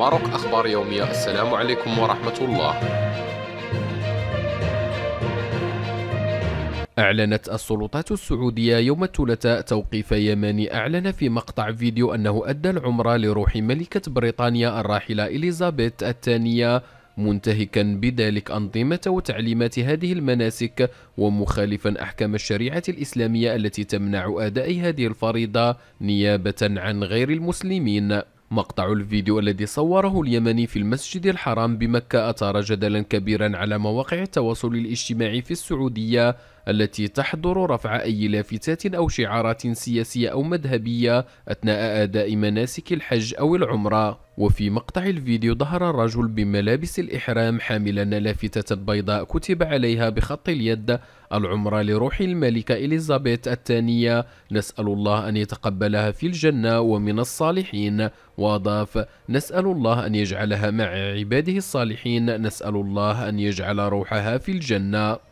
ماروك أخبار يومية السلام عليكم ورحمة الله أعلنت السلطات السعودية يوم الثلاثاء توقيف يماني أعلن في مقطع فيديو أنه أدى العمرة لروح ملكة بريطانيا الراحلة إليزابيث الثانية منتهكا بذلك أنظمة وتعليمات هذه المناسك ومخالفا أحكام الشريعة الإسلامية التي تمنع أداء هذه الفريضة نيابة عن غير المسلمين مقطع الفيديو الذي صوره اليمني في المسجد الحرام بمكة أثار جدلا كبيرا على مواقع التواصل الاجتماعي في السعودية التي تحضر رفع أي لافتات أو شعارات سياسية أو مذهبية أثناء أداء مناسك الحج أو العمرة وفي مقطع الفيديو ظهر الرجل بملابس الإحرام حاملا لافتة بيضاء كتب عليها بخط اليد العمرة لروح الملكة إليزابيث الثانية نسأل الله أن يتقبلها في الجنة ومن الصالحين وأضاف نسأل الله أن يجعلها مع عباده الصالحين نسأل الله أن يجعل روحها في الجنة